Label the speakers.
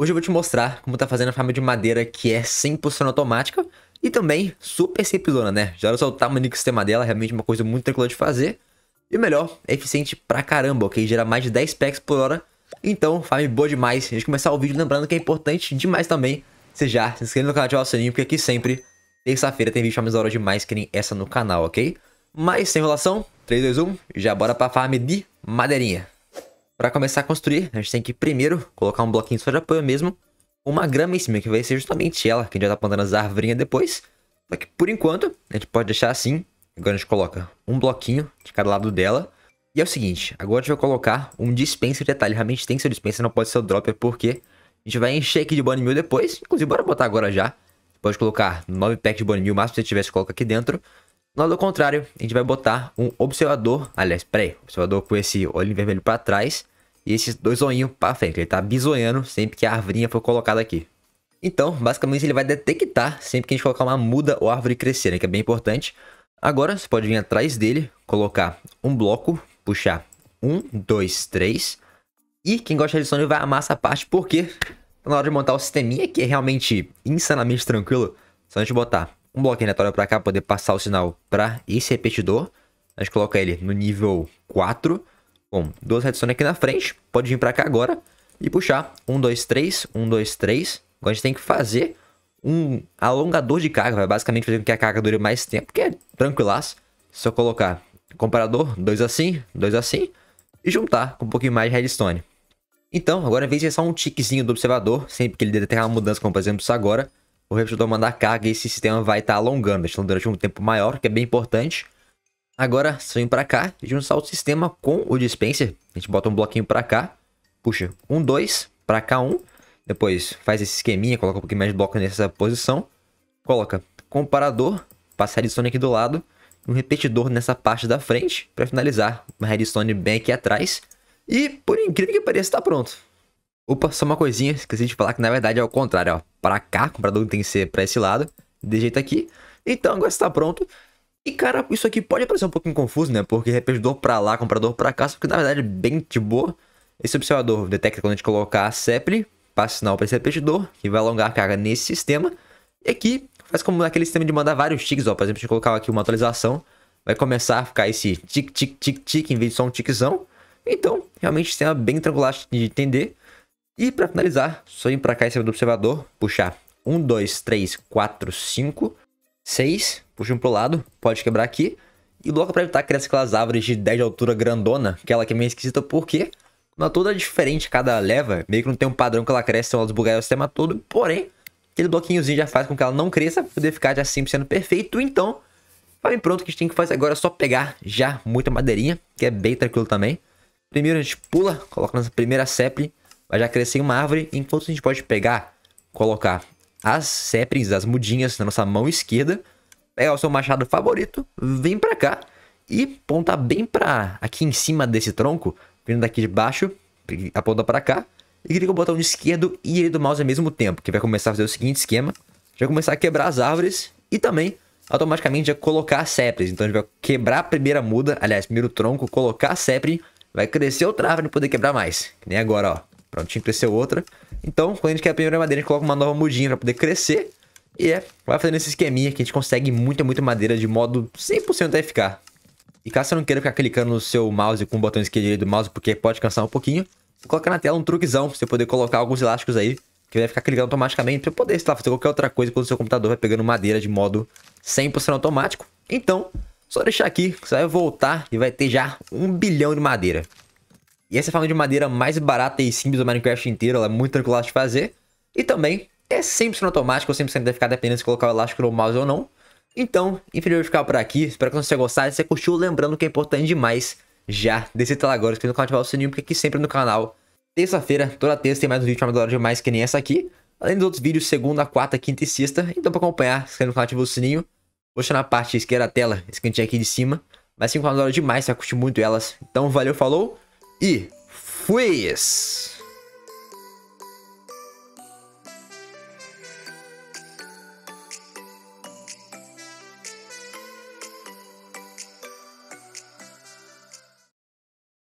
Speaker 1: Hoje eu vou te mostrar como tá fazendo a farm de madeira que é 100% automática e também super simplona, né? Já era só o tamanho do sistema dela, realmente uma coisa muito tranquila de fazer. E o melhor, é eficiente pra caramba, ok? Gera mais de 10 packs por hora. Então, farm boa demais. A gente começar o vídeo lembrando que é importante demais também você já se inscrever no canal e ativar o sininho, porque aqui sempre, terça-feira, tem vídeo farms da hora demais que nem essa no canal, ok? Mas, sem enrolação, 3, 2, 1, já bora pra farm de madeirinha. Para começar a construir, a gente tem que primeiro colocar um bloquinho só de apoio mesmo, uma grama em cima, que vai ser justamente ela, que a gente vai tá estar plantando as arvorinhas depois. Só que por enquanto, a gente pode deixar assim. Agora a gente coloca um bloquinho de cada lado dela. E é o seguinte, agora a gente vai colocar um dispenser de detalhe. Realmente tem que ser dispenser, não pode ser o dropper, porque a gente vai encher aqui de bone meal depois. Inclusive, bora botar agora já. pode colocar 9 packs de bone meal, mas se você tivesse, coloca aqui dentro. No lado contrário, a gente vai botar um observador, aliás, peraí, observador com esse olho vermelho para trás e esses dois olhinhos para frente. Ele está bisoiando sempre que a árvore for colocada aqui. Então, basicamente ele vai detectar sempre que a gente colocar uma muda ou árvore crescer, né, que é bem importante. Agora, você pode vir atrás dele, colocar um bloco, puxar um, dois, três. E quem gosta de sonho vai amar essa parte, porque tá na hora de montar o sisteminha, que é realmente insanamente tranquilo, só a gente botar um bloco aleatório para cá, poder passar o sinal para esse repetidor. A gente coloca ele no nível 4. Com duas redstone aqui na frente. Pode vir para cá agora e puxar. 1, 2, 3. 1, 2, 3. Agora a gente tem que fazer um alongador de carga. Vai basicamente fazer com que a carga dure mais tempo. Que é tranquilaço. Só colocar comparador, dois assim, dois assim. E juntar com um pouquinho mais de redstone. Então, agora em vez de ser só um tiquezinho do observador, sempre que ele detectar uma mudança, como por exemplo isso agora, o receptor mandar carga e esse sistema vai estar tá alongando, estão durante um tempo maior, que é bem importante. Agora, se eu vim para cá e juntar o sistema com o dispenser, a gente bota um bloquinho para cá, puxa um, dois, para cá um, depois faz esse esqueminha, coloca um pouquinho mais de bloco nessa posição, coloca comparador, passa a redstone aqui do lado, um repetidor nessa parte da frente, para finalizar, uma redstone bem aqui atrás. E, por incrível que pareça, está pronto. Opa, só uma coisinha, esqueci de falar que na verdade é o contrário, ó. Para cá, o comprador tem que ser para esse lado, de jeito aqui. Então agora está pronto. E cara, isso aqui pode parecer um pouquinho confuso, né? Porque repetidor para lá, comprador para cá, só que na verdade é bem de boa. Esse observador detecta quando a gente colocar a Zeppelin, passa sinal para esse repetidor, que vai alongar a carga nesse sistema. E aqui faz como naquele sistema de mandar vários tiques, ó. Por exemplo, a gente colocar aqui uma atualização, vai começar a ficar esse tic, tic, tic, tic, em vez de só um tiquezão. Então, realmente, sistema bem tranquilo de entender. E para finalizar, só ir para cá em cima do observador, puxar 1, 2, 3, 4, 5, 6, puxa um pro lado, pode quebrar aqui. E logo para evitar cresce aquelas árvores de 10 de altura grandona, que ela que é meio esquisita porque ela toda é diferente cada leva, meio que não tem um padrão que ela cresce, então ela desbugaia o sistema todo, porém, aquele bloquinhozinho já faz com que ela não cresça, poder ficar já sendo perfeito, então, falei pronto, o que a gente tem que fazer agora é só pegar já muita madeirinha, que é bem tranquilo também. Primeiro a gente pula, coloca nossa primeira sepre, vai já crescer uma árvore, enquanto a gente pode pegar, colocar as saplings, as mudinhas na nossa mão esquerda, pegar o seu machado favorito, vem para cá e pontar bem para aqui em cima desse tronco, vindo daqui de baixo, aponta para cá, e clica o botão de esquerdo e ele do mouse ao mesmo tempo, que vai começar a fazer o seguinte esquema, já começar a quebrar as árvores e também automaticamente já colocar as saplings. Então a gente vai quebrar a primeira muda, aliás, primeiro tronco, colocar a sapling, vai crescer outra árvore e poder quebrar mais. Que nem agora, ó. Prontinho, cresceu outra. Então, quando a gente quer a primeira madeira, a gente coloca uma nova mudinha para poder crescer. E é, vai fazendo esse esqueminha que a gente consegue muita, muita madeira de modo 100% FK. E caso você não queira ficar clicando no seu mouse com o botão esquerdo do mouse, porque pode cansar um pouquinho, coloca na tela um truquezão, você poder colocar alguns elásticos aí, que vai ficar clicando automaticamente, pra poder, sei lá, fazer qualquer outra coisa quando o seu computador vai pegando madeira de modo 100% automático. Então, só deixar aqui, você vai voltar e vai ter já um bilhão de madeira. E essa forma de madeira mais barata e simples do Minecraft inteiro, ela é muito tranquila de fazer. E também é 100% automático, 100% deve ficar dependendo se colocar o elástico no mouse ou não. Então, infelizmente ficar por aqui. Espero que você tenha gostado. Se você curtiu, lembrando que é importante demais já desse tela agora, se no canal ativar o sininho, porque aqui sempre no canal, terça-feira, toda terça tem mais um vídeo chamado Hora demais que nem essa aqui. Além dos outros vídeos, segunda, quarta, quinta e sexta. Então, para acompanhar, se no canal ativa o sininho. Vou deixar na parte esquerda da tela, esse cantinho aqui de cima. Mas 5 horas demais, você vai curtir muito elas. Então, valeu, falou! e fui! -se.